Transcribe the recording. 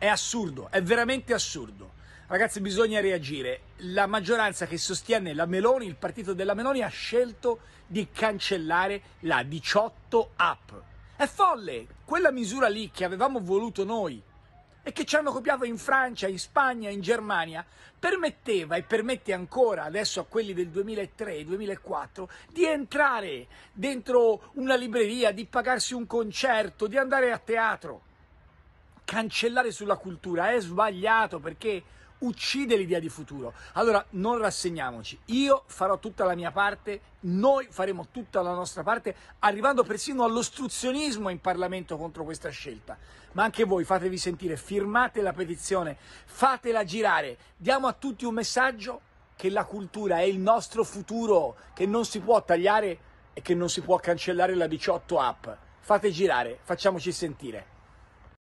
È assurdo, è veramente assurdo. Ragazzi, bisogna reagire. La maggioranza che sostiene la Meloni, il partito della Meloni, ha scelto di cancellare la 18 app. È folle! Quella misura lì che avevamo voluto noi e che ci hanno copiato in Francia, in Spagna, in Germania, permetteva e permette ancora adesso a quelli del 2003-2004 di entrare dentro una libreria, di pagarsi un concerto, di andare a teatro cancellare sulla cultura, è sbagliato perché uccide l'idea di futuro. Allora non rassegniamoci, io farò tutta la mia parte, noi faremo tutta la nostra parte, arrivando persino all'ostruzionismo in Parlamento contro questa scelta. Ma anche voi fatevi sentire, firmate la petizione, fatela girare, diamo a tutti un messaggio che la cultura è il nostro futuro, che non si può tagliare e che non si può cancellare la 18 app. Fate girare, facciamoci sentire.